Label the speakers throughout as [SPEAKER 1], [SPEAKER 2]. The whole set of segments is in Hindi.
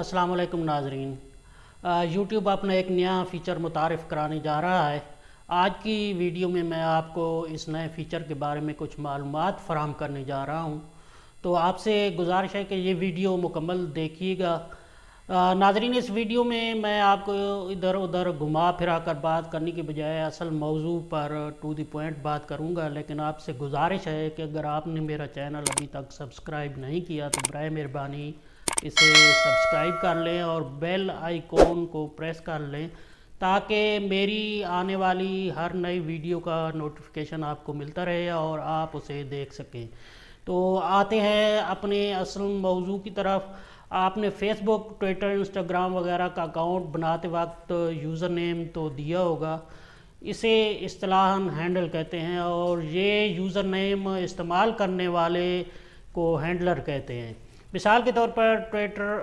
[SPEAKER 1] असलम नाजरीन यूट्यूब अपना एक नया फ़ीचर मुतारफ़ कराने जा रहा है आज की वीडियो में मैं आपको इस नए फ़ीचर के बारे में कुछ मालूम फ़राम करने जा रहा हूँ तो आपसे गुजारिश है कि ये वीडियो मुकम्मल देखिएगा नाजरीन इस वीडियो में मैं आपको इधर उधर घुमा फिरा कर बात करने के बजाय असल मौजू पर टू दी पॉइंट बात करूँगा लेकिन आपसे गुजारिश है कि अगर आपने मेरा चैनल अभी तक सब्सक्राइब नहीं किया तो बर मेहरबानी इसे सब्सक्राइब कर लें और बेल आइकॉन को प्रेस कर लें ताकि मेरी आने वाली हर नई वीडियो का नोटिफिकेशन आपको मिलता रहे और आप उसे देख सकें तो आते हैं अपने असल मौजू की तरफ आपने फेसबुक ट्विटर इंस्टाग्राम वगैरह का अकाउंट बनाते वक्त यूज़र नेम तो दिया होगा इसे असलाहन हैंडल कहते हैं और ये यूज़र नेम इस्तेमाल करने वाले को हैंडलर कहते हैं मिसाल के तौर पर ट्विटर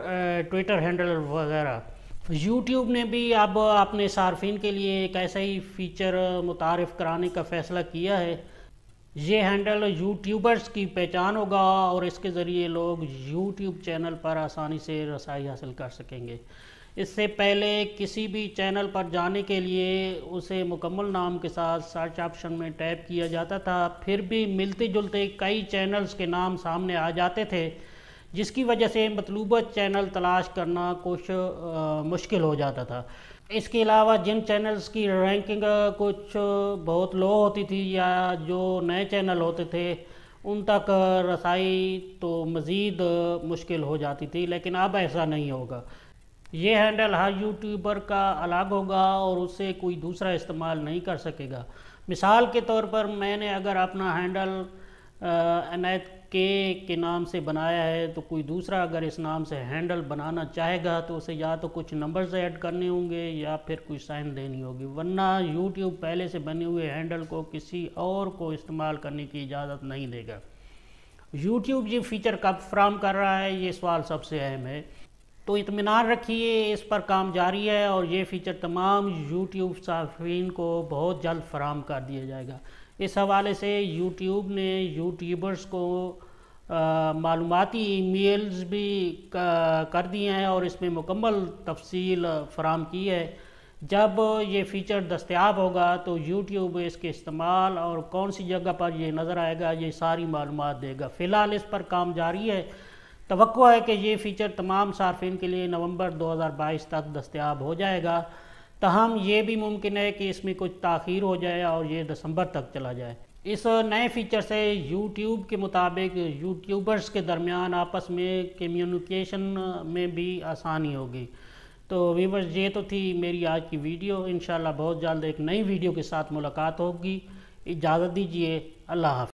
[SPEAKER 1] ट्विटर हैंडल वगैरह यूट्यूब ने भी अब अपने सार्फिन के लिए एक ऐसा ही फीचर मुतारफ़ कराने का फ़ैसला किया है ये हैंडल यूट्यूबर्स की पहचान होगा और इसके ज़रिए लोग यूट्यूब चैनल पर आसानी से रसाई हासिल कर सकेंगे इससे पहले किसी भी चैनल पर जाने के लिए उसे मुकम्मल नाम के साथ सर्च ऑप्शन में टैप किया जाता था फिर भी मिलते जुलते कई चैनल्स के नाम सामने आ जाते थे जिसकी वजह से मतलूबा चैनल तलाश करना कुछ मुश्किल हो जाता था इसके अलावा जिन चैनल्स की रैंकिंग कुछ बहुत लो होती थी या जो नए चैनल होते थे उन तक रसाई तो मज़ीद मुश्किल हो जाती थी लेकिन अब ऐसा नहीं होगा ये हैंडल हर यूट्यूबर का अलग होगा और उससे कोई दूसरा इस्तेमाल नहीं कर सकेगा मिसाल के तौर पर मैंने अगर अपना हैंडल अनैत के के नाम से बनाया है तो कोई दूसरा अगर इस नाम से हैंडल बनाना चाहेगा तो उसे या तो कुछ नंबर्स ऐड करने होंगे या फिर कोई साइन देनी होगी वरना यूट्यूब पहले से बने हुए हैंडल को किसी और को इस्तेमाल करने की इजाज़त नहीं देगा यूट्यूब ये फीचर कब फ्राम कर रहा है ये सवाल सबसे अहम है तो इतमान रखिए इस पर काम जारी है और ये फ़ीचर तमाम यूट्यूब साफिन को बहुत जल्द फराम कर दिया जाएगा इस हवाले से यूट्यूब ने यूट्यूबर्स को मालूमती ईमेल्स भी कर दिए हैं और इसमें मुकम्मल तफसील फराम की है जब ये फ़ीचर दस्तियाब होगा तो यूट्यूब इसके इस्तेमाल और कौन सी जगह पर ये नज़र आएगा ये सारी मालूम देगा फ़िलहाल इस पर काम जारी है तो है कि ये फ़ीचर तमाम सार्फिन के लिए नवंबर 2022 तक दस्तियाब हो जाएगा तहम ये भी मुमकिन है कि इसमें कुछ तखीर हो जाए और ये दिसंबर तक चला जाए इस नए फीचर से यूट्यूब के मुताबिक यूट्यूबर्स के दरमियान आपस में कम्युनिकेशन में भी आसानी होगी तो वीवर्स ये तो थी मेरी आज की वीडियो इन बहुत जल्द एक नई वीडियो के साथ मुलाकात होगी इजाज़त दीजिए अल्लाह